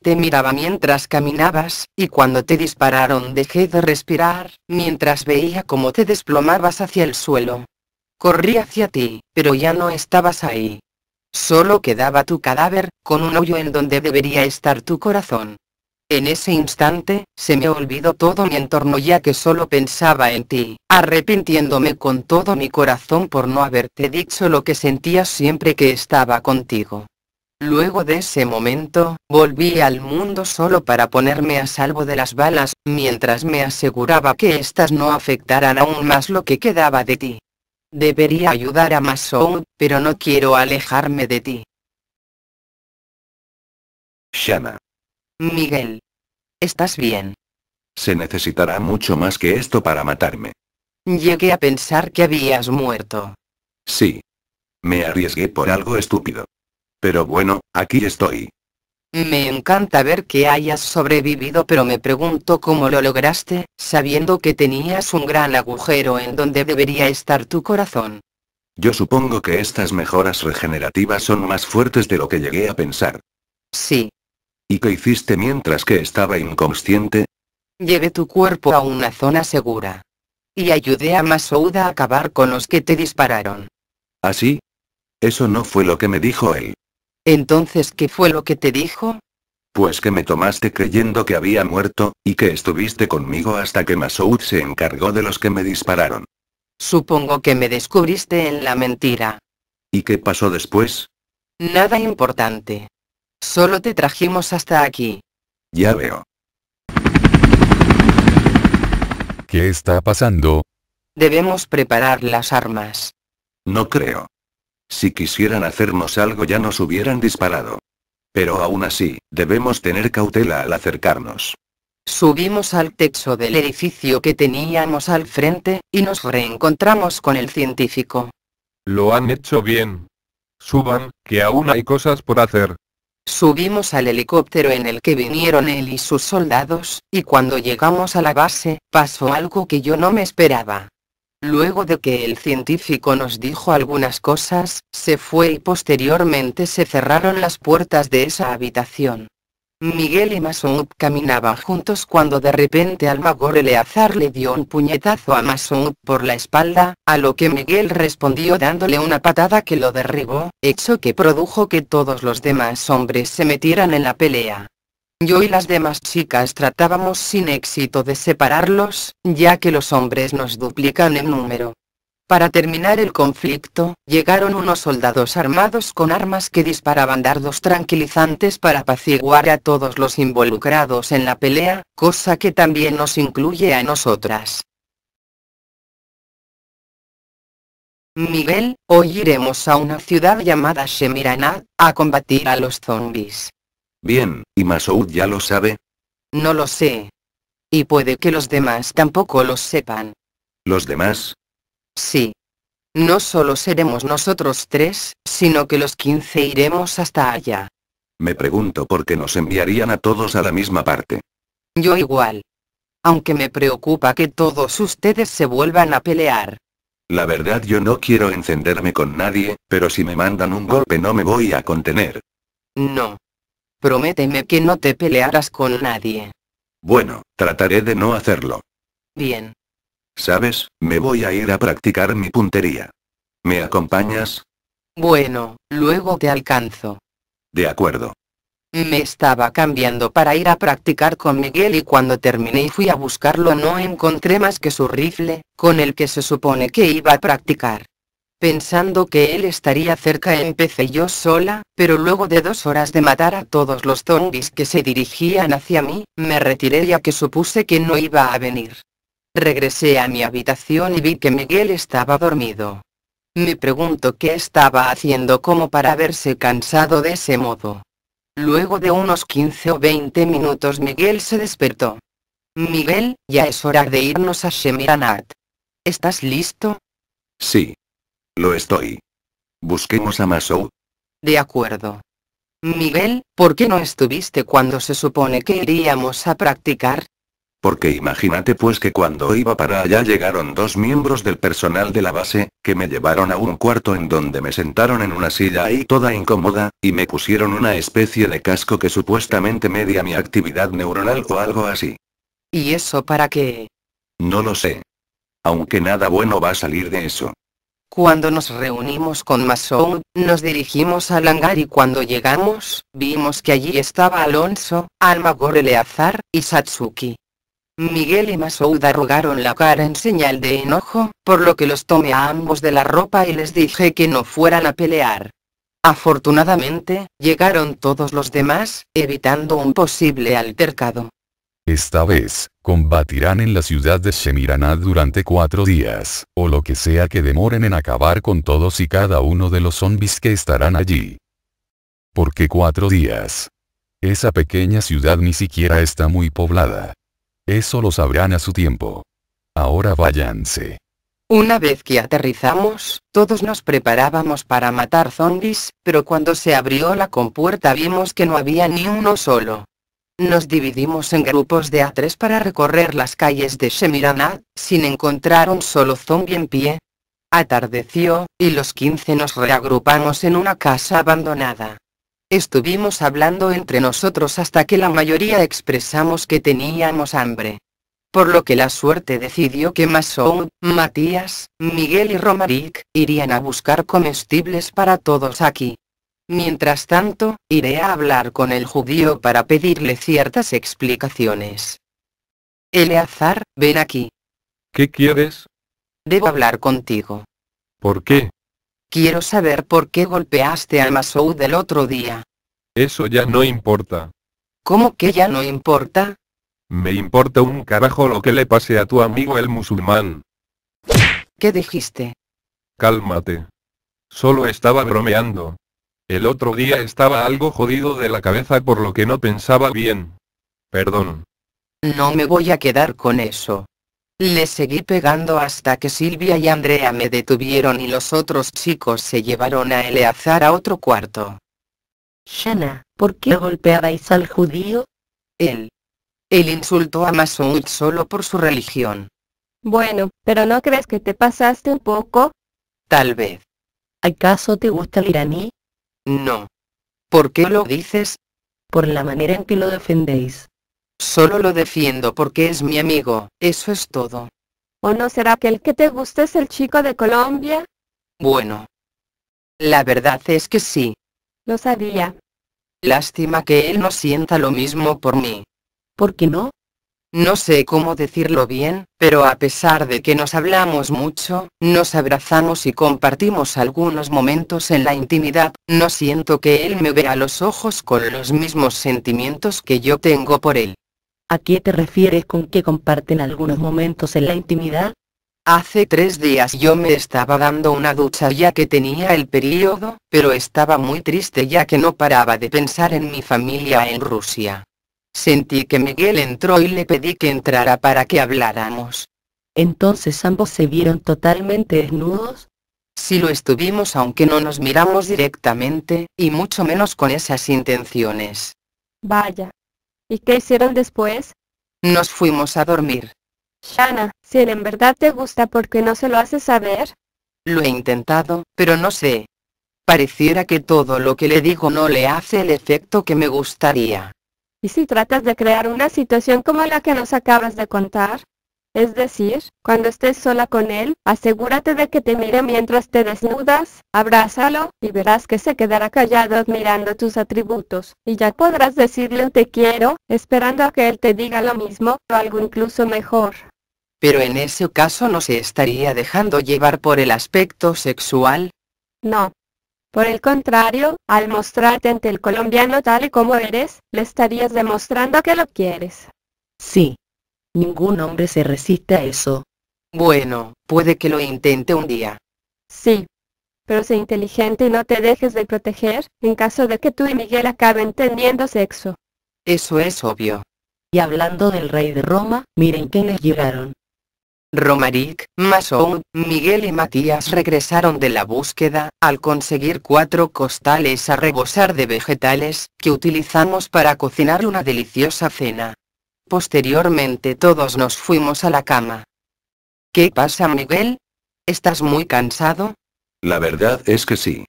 Te miraba mientras caminabas, y cuando te dispararon dejé de respirar, mientras veía cómo te desplomabas hacia el suelo. Corrí hacia ti, pero ya no estabas ahí. Solo quedaba tu cadáver, con un hoyo en donde debería estar tu corazón. En ese instante, se me olvidó todo mi entorno ya que solo pensaba en ti, arrepintiéndome con todo mi corazón por no haberte dicho lo que sentía siempre que estaba contigo. Luego de ese momento, volví al mundo solo para ponerme a salvo de las balas, mientras me aseguraba que éstas no afectaran aún más lo que quedaba de ti. Debería ayudar a Masou, pero no quiero alejarme de ti. Shana. Miguel. ¿Estás bien? Se necesitará mucho más que esto para matarme. Llegué a pensar que habías muerto. Sí. Me arriesgué por algo estúpido. Pero bueno, aquí estoy. Me encanta ver que hayas sobrevivido, pero me pregunto cómo lo lograste, sabiendo que tenías un gran agujero en donde debería estar tu corazón. Yo supongo que estas mejoras regenerativas son más fuertes de lo que llegué a pensar. Sí. ¿Y qué hiciste mientras que estaba inconsciente? Llevé tu cuerpo a una zona segura. Y ayudé a Masouda a acabar con los que te dispararon. ¿Así? ¿Ah, Eso no fue lo que me dijo él. Entonces, ¿qué fue lo que te dijo? Pues que me tomaste creyendo que había muerto, y que estuviste conmigo hasta que Masoud se encargó de los que me dispararon. Supongo que me descubriste en la mentira. ¿Y qué pasó después? Nada importante. Solo te trajimos hasta aquí. Ya veo. ¿Qué está pasando? Debemos preparar las armas. No creo. Si quisieran hacernos algo ya nos hubieran disparado. Pero aún así, debemos tener cautela al acercarnos. Subimos al techo del edificio que teníamos al frente, y nos reencontramos con el científico. Lo han hecho bien. Suban, que aún hay cosas por hacer. Subimos al helicóptero en el que vinieron él y sus soldados, y cuando llegamos a la base, pasó algo que yo no me esperaba. Luego de que el científico nos dijo algunas cosas, se fue y posteriormente se cerraron las puertas de esa habitación. Miguel y Masoup caminaban juntos cuando de repente Almagor Eleazar le dio un puñetazo a Masum por la espalda, a lo que Miguel respondió dándole una patada que lo derribó, hecho que produjo que todos los demás hombres se metieran en la pelea. Yo y las demás chicas tratábamos sin éxito de separarlos, ya que los hombres nos duplican en número. Para terminar el conflicto, llegaron unos soldados armados con armas que disparaban dardos tranquilizantes para apaciguar a todos los involucrados en la pelea, cosa que también nos incluye a nosotras. Miguel, hoy iremos a una ciudad llamada Shemirana, a combatir a los zombies. Bien, ¿y Masoud ya lo sabe? No lo sé. Y puede que los demás tampoco lo sepan. ¿Los demás? Sí. No solo seremos nosotros tres, sino que los quince iremos hasta allá. Me pregunto por qué nos enviarían a todos a la misma parte. Yo igual. Aunque me preocupa que todos ustedes se vuelvan a pelear. La verdad yo no quiero encenderme con nadie, pero si me mandan un golpe no me voy a contener. No. Prométeme que no te pelearás con nadie. Bueno, trataré de no hacerlo. Bien. ¿Sabes? Me voy a ir a practicar mi puntería. ¿Me acompañas? Bueno, luego te alcanzo. De acuerdo. Me estaba cambiando para ir a practicar con Miguel y cuando terminé y fui a buscarlo no encontré más que su rifle, con el que se supone que iba a practicar pensando que él estaría cerca empecé yo sola, pero luego de dos horas de matar a todos los zombies que se dirigían hacia mí, me retiré ya que supuse que no iba a venir. Regresé a mi habitación y vi que Miguel estaba dormido. Me pregunto qué estaba haciendo como para haberse cansado de ese modo. Luego de unos 15 o 20 minutos Miguel se despertó. Miguel, ya es hora de irnos a Shemiranat. ¿Estás listo? Sí, lo estoy. Busquemos a Masou. De acuerdo. Miguel, ¿por qué no estuviste cuando se supone que iríamos a practicar? Porque imagínate pues que cuando iba para allá llegaron dos miembros del personal de la base, que me llevaron a un cuarto en donde me sentaron en una silla ahí toda incómoda, y me pusieron una especie de casco que supuestamente media mi actividad neuronal o algo así. ¿Y eso para qué? No lo sé. Aunque nada bueno va a salir de eso. Cuando nos reunimos con Masoud, nos dirigimos al hangar y cuando llegamos, vimos que allí estaba Alonso, Almagor Eleazar, y Satsuki. Miguel y Masoud arrugaron la cara en señal de enojo, por lo que los tomé a ambos de la ropa y les dije que no fueran a pelear. Afortunadamente, llegaron todos los demás, evitando un posible altercado. Esta vez, combatirán en la ciudad de Shemiranad durante cuatro días, o lo que sea que demoren en acabar con todos y cada uno de los zombis que estarán allí. Porque cuatro días? Esa pequeña ciudad ni siquiera está muy poblada. Eso lo sabrán a su tiempo. Ahora váyanse. Una vez que aterrizamos, todos nos preparábamos para matar zombies, pero cuando se abrió la compuerta vimos que no había ni uno solo. Nos dividimos en grupos de a tres para recorrer las calles de Shemirana, sin encontrar un solo zombie en pie. Atardeció, y los 15 nos reagrupamos en una casa abandonada. Estuvimos hablando entre nosotros hasta que la mayoría expresamos que teníamos hambre. Por lo que la suerte decidió que Masoud, Matías, Miguel y Romaric irían a buscar comestibles para todos aquí. Mientras tanto, iré a hablar con el judío para pedirle ciertas explicaciones. Eleazar, ven aquí. ¿Qué quieres? Debo hablar contigo. ¿Por qué? Quiero saber por qué golpeaste a Masoud el otro día. Eso ya no importa. ¿Cómo que ya no importa? Me importa un carajo lo que le pase a tu amigo el musulmán. ¿Qué dijiste? Cálmate. Solo estaba bromeando. El otro día estaba algo jodido de la cabeza por lo que no pensaba bien. Perdón. No me voy a quedar con eso. Le seguí pegando hasta que Silvia y Andrea me detuvieron y los otros chicos se llevaron a Eleazar a otro cuarto. Shana, ¿por qué golpeabais al judío? Él. Él insultó a Masoud solo por su religión. Bueno, pero ¿no crees que te pasaste un poco? Tal vez. ¿Acaso te gusta el iraní? No. ¿Por qué lo dices? Por la manera en que lo defendéis. Solo lo defiendo porque es mi amigo, eso es todo. ¿O no será que el que te gusta es el chico de Colombia? Bueno. La verdad es que sí. Lo sabía. Lástima que él no sienta lo mismo por mí. ¿Por qué no? No sé cómo decirlo bien, pero a pesar de que nos hablamos mucho, nos abrazamos y compartimos algunos momentos en la intimidad, no siento que él me vea a los ojos con los mismos sentimientos que yo tengo por él. ¿A qué te refieres con que comparten algunos momentos en la intimidad? Hace tres días yo me estaba dando una ducha ya que tenía el periodo, pero estaba muy triste ya que no paraba de pensar en mi familia en Rusia. Sentí que Miguel entró y le pedí que entrara para que habláramos. Entonces ambos se vieron totalmente desnudos. Sí lo estuvimos aunque no nos miramos directamente, y mucho menos con esas intenciones. Vaya. ¿Y qué hicieron después? Nos fuimos a dormir. Shana, si en verdad te gusta, ¿por qué no se lo haces saber? Lo he intentado, pero no sé. Pareciera que todo lo que le digo no le hace el efecto que me gustaría. Y si tratas de crear una situación como la que nos acabas de contar, es decir, cuando estés sola con él, asegúrate de que te mire mientras te desnudas, abrázalo, y verás que se quedará callado admirando tus atributos, y ya podrás decirle te quiero, esperando a que él te diga lo mismo, o algo incluso mejor. Pero en ese caso no se estaría dejando llevar por el aspecto sexual. No, por el contrario, al mostrarte ante el colombiano tal y como eres, le estarías demostrando que lo quieres. Sí. Ningún hombre se resiste a eso. Bueno, puede que lo intente un día. Sí. Pero sé inteligente y no te dejes de proteger, en caso de que tú y Miguel acaben teniendo sexo. Eso es obvio. Y hablando del rey de Roma, miren quiénes llegaron. Romaric, Mason, Miguel y Matías regresaron de la búsqueda, al conseguir cuatro costales a rebosar de vegetales, que utilizamos para cocinar una deliciosa cena. Posteriormente todos nos fuimos a la cama. ¿Qué pasa Miguel? ¿Estás muy cansado? La verdad es que sí.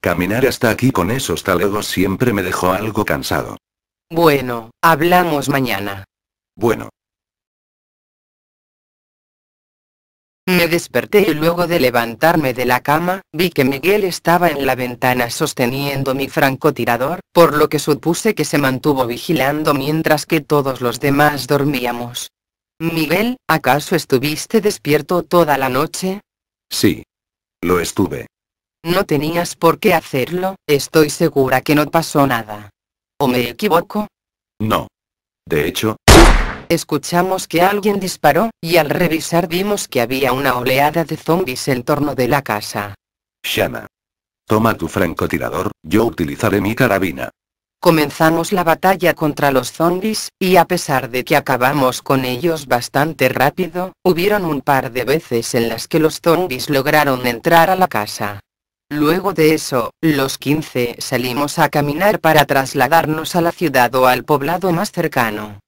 Caminar hasta aquí con esos talegos siempre me dejó algo cansado. Bueno, hablamos mañana. Bueno. Me desperté y luego de levantarme de la cama, vi que Miguel estaba en la ventana sosteniendo mi francotirador, por lo que supuse que se mantuvo vigilando mientras que todos los demás dormíamos. Miguel, ¿acaso estuviste despierto toda la noche? Sí. Lo estuve. No tenías por qué hacerlo, estoy segura que no pasó nada. ¿O me equivoco? No. De hecho, escuchamos que alguien disparó, y al revisar vimos que había una oleada de zombies en torno de la casa. Shana. Toma tu francotirador, yo utilizaré mi carabina. Comenzamos la batalla contra los zombies, y a pesar de que acabamos con ellos bastante rápido, hubieron un par de veces en las que los zombies lograron entrar a la casa. Luego de eso, los 15 salimos a caminar para trasladarnos a la ciudad o al poblado más cercano.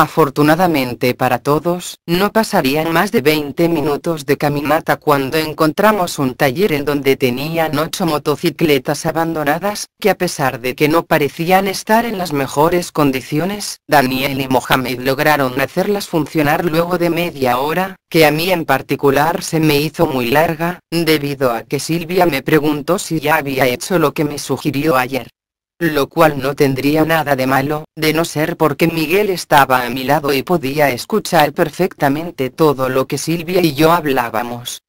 Afortunadamente para todos, no pasarían más de 20 minutos de caminata cuando encontramos un taller en donde tenían ocho motocicletas abandonadas, que a pesar de que no parecían estar en las mejores condiciones, Daniel y Mohamed lograron hacerlas funcionar luego de media hora, que a mí en particular se me hizo muy larga, debido a que Silvia me preguntó si ya había hecho lo que me sugirió ayer lo cual no tendría nada de malo, de no ser porque Miguel estaba a mi lado y podía escuchar perfectamente todo lo que Silvia y yo hablábamos.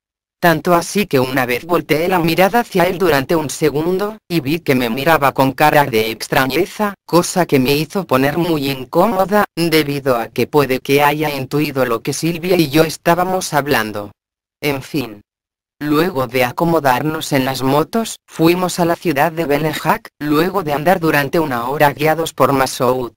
Tanto así que una vez volteé la mirada hacia él durante un segundo, y vi que me miraba con cara de extrañeza, cosa que me hizo poner muy incómoda, debido a que puede que haya intuido lo que Silvia y yo estábamos hablando. En fin, Luego de acomodarnos en las motos, fuimos a la ciudad de Belenjak, luego de andar durante una hora guiados por Masoud.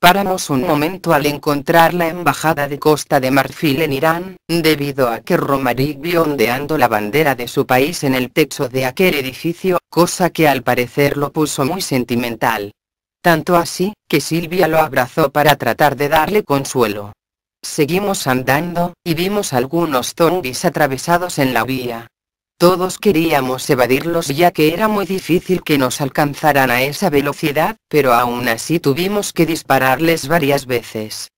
Paramos un momento al encontrar la embajada de Costa de Marfil en Irán, debido a que Romaric vio ondeando la bandera de su país en el techo de aquel edificio, cosa que al parecer lo puso muy sentimental. Tanto así, que Silvia lo abrazó para tratar de darle consuelo. Seguimos andando, y vimos algunos zombies atravesados en la vía. Todos queríamos evadirlos ya que era muy difícil que nos alcanzaran a esa velocidad, pero aún así tuvimos que dispararles varias veces.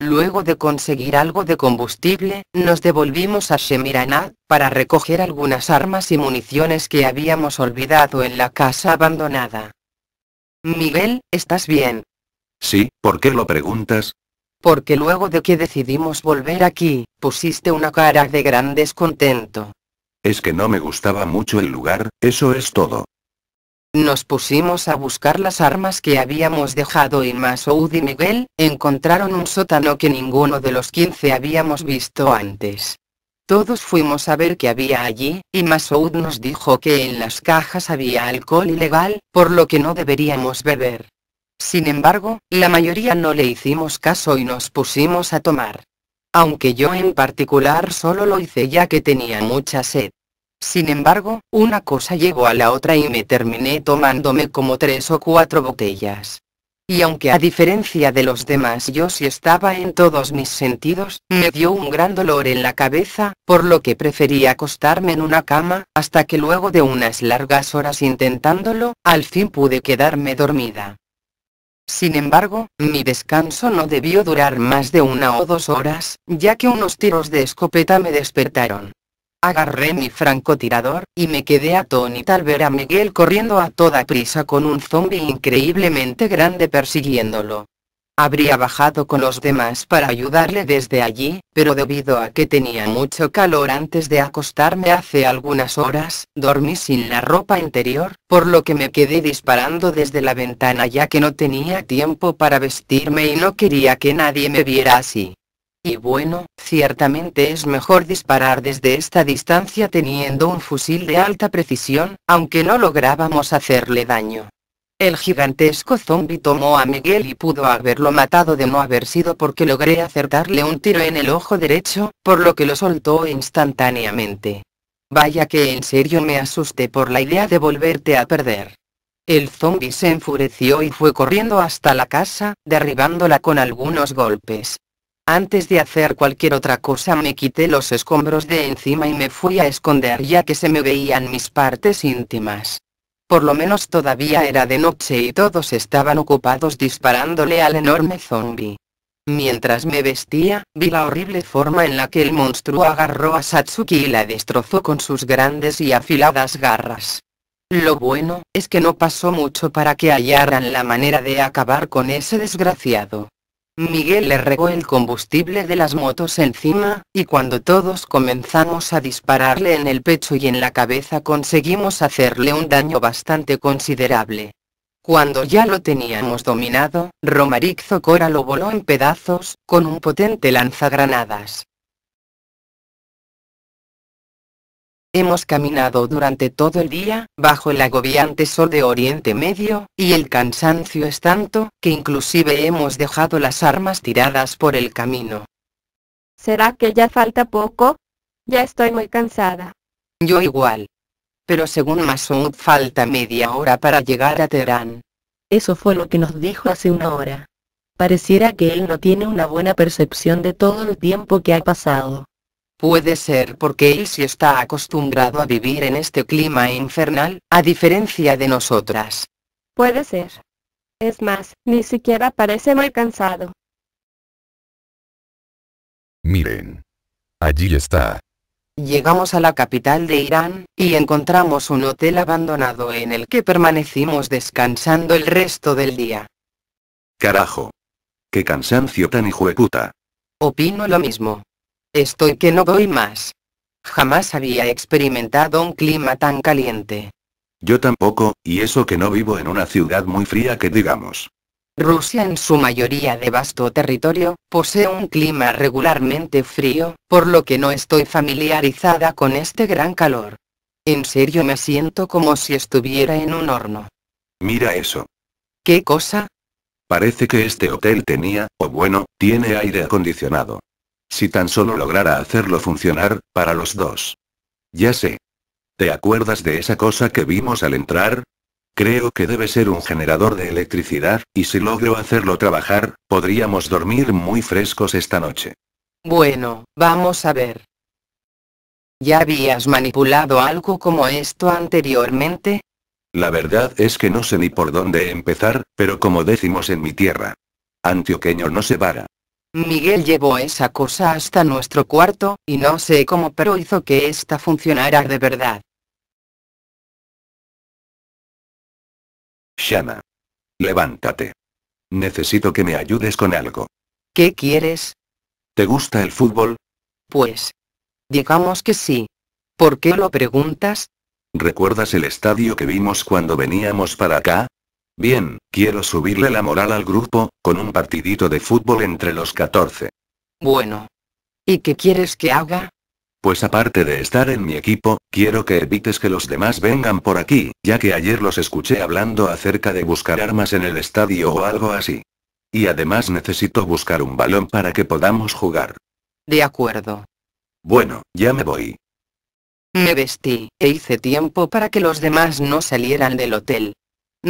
Luego de conseguir algo de combustible, nos devolvimos a Shemiranad, para recoger algunas armas y municiones que habíamos olvidado en la casa abandonada. Miguel, ¿estás bien? Sí, ¿por qué lo preguntas? porque luego de que decidimos volver aquí, pusiste una cara de gran descontento. Es que no me gustaba mucho el lugar, eso es todo. Nos pusimos a buscar las armas que habíamos dejado y Masoud y Miguel encontraron un sótano que ninguno de los 15 habíamos visto antes. Todos fuimos a ver qué había allí, y Masoud nos dijo que en las cajas había alcohol ilegal, por lo que no deberíamos beber. Sin embargo, la mayoría no le hicimos caso y nos pusimos a tomar. Aunque yo en particular solo lo hice ya que tenía mucha sed. Sin embargo, una cosa llegó a la otra y me terminé tomándome como tres o cuatro botellas. Y aunque a diferencia de los demás yo sí estaba en todos mis sentidos, me dio un gran dolor en la cabeza, por lo que preferí acostarme en una cama, hasta que luego de unas largas horas intentándolo, al fin pude quedarme dormida. Sin embargo, mi descanso no debió durar más de una o dos horas, ya que unos tiros de escopeta me despertaron. Agarré mi francotirador, y me quedé atónita al ver a Miguel corriendo a toda prisa con un zombie increíblemente grande persiguiéndolo. Habría bajado con los demás para ayudarle desde allí, pero debido a que tenía mucho calor antes de acostarme hace algunas horas, dormí sin la ropa interior, por lo que me quedé disparando desde la ventana ya que no tenía tiempo para vestirme y no quería que nadie me viera así. Y bueno, ciertamente es mejor disparar desde esta distancia teniendo un fusil de alta precisión, aunque no lográbamos hacerle daño. El gigantesco zombi tomó a Miguel y pudo haberlo matado de no haber sido porque logré acertarle un tiro en el ojo derecho, por lo que lo soltó instantáneamente. Vaya que en serio me asusté por la idea de volverte a perder. El zombi se enfureció y fue corriendo hasta la casa, derribándola con algunos golpes. Antes de hacer cualquier otra cosa me quité los escombros de encima y me fui a esconder ya que se me veían mis partes íntimas. Por lo menos todavía era de noche y todos estaban ocupados disparándole al enorme zombie. Mientras me vestía, vi la horrible forma en la que el monstruo agarró a Satsuki y la destrozó con sus grandes y afiladas garras. Lo bueno, es que no pasó mucho para que hallaran la manera de acabar con ese desgraciado. Miguel le regó el combustible de las motos encima, y cuando todos comenzamos a dispararle en el pecho y en la cabeza conseguimos hacerle un daño bastante considerable. Cuando ya lo teníamos dominado, Romaric Zocora lo voló en pedazos, con un potente lanzagranadas. Hemos caminado durante todo el día, bajo el agobiante sol de Oriente Medio, y el cansancio es tanto, que inclusive hemos dejado las armas tiradas por el camino. ¿Será que ya falta poco? Ya estoy muy cansada. Yo igual. Pero según Masoud falta media hora para llegar a Teherán. Eso fue lo que nos dijo hace una hora. Pareciera que él no tiene una buena percepción de todo el tiempo que ha pasado. Puede ser porque él sí está acostumbrado a vivir en este clima infernal, a diferencia de nosotras. Puede ser. Es más, ni siquiera parece muy cansado. Miren. Allí está. Llegamos a la capital de Irán, y encontramos un hotel abandonado en el que permanecimos descansando el resto del día. Carajo. Qué cansancio tan hijueputa. Opino lo mismo. Estoy que no voy más. Jamás había experimentado un clima tan caliente. Yo tampoco, y eso que no vivo en una ciudad muy fría que digamos. Rusia en su mayoría de vasto territorio, posee un clima regularmente frío, por lo que no estoy familiarizada con este gran calor. En serio me siento como si estuviera en un horno. Mira eso. ¿Qué cosa? Parece que este hotel tenía, o bueno, tiene aire acondicionado. Si tan solo lograra hacerlo funcionar, para los dos. Ya sé. ¿Te acuerdas de esa cosa que vimos al entrar? Creo que debe ser un generador de electricidad, y si logro hacerlo trabajar, podríamos dormir muy frescos esta noche. Bueno, vamos a ver. ¿Ya habías manipulado algo como esto anteriormente? La verdad es que no sé ni por dónde empezar, pero como decimos en mi tierra, antioqueño no se para. Miguel llevó esa cosa hasta nuestro cuarto, y no sé cómo pero hizo que ésta funcionara de verdad. Shana. Levántate. Necesito que me ayudes con algo. ¿Qué quieres? ¿Te gusta el fútbol? Pues. Digamos que sí. ¿Por qué lo preguntas? ¿Recuerdas el estadio que vimos cuando veníamos para acá? Bien, quiero subirle la moral al grupo, con un partidito de fútbol entre los 14. Bueno. ¿Y qué quieres que haga? Pues aparte de estar en mi equipo, quiero que evites que los demás vengan por aquí, ya que ayer los escuché hablando acerca de buscar armas en el estadio o algo así. Y además necesito buscar un balón para que podamos jugar. De acuerdo. Bueno, ya me voy. Me vestí, e hice tiempo para que los demás no salieran del hotel.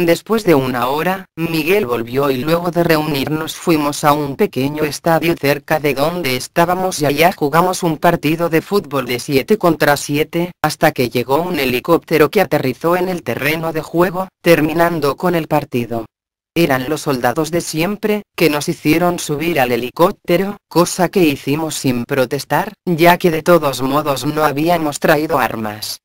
Después de una hora, Miguel volvió y luego de reunirnos fuimos a un pequeño estadio cerca de donde estábamos y allá jugamos un partido de fútbol de 7 contra 7, hasta que llegó un helicóptero que aterrizó en el terreno de juego, terminando con el partido. Eran los soldados de siempre, que nos hicieron subir al helicóptero, cosa que hicimos sin protestar, ya que de todos modos no habíamos traído armas.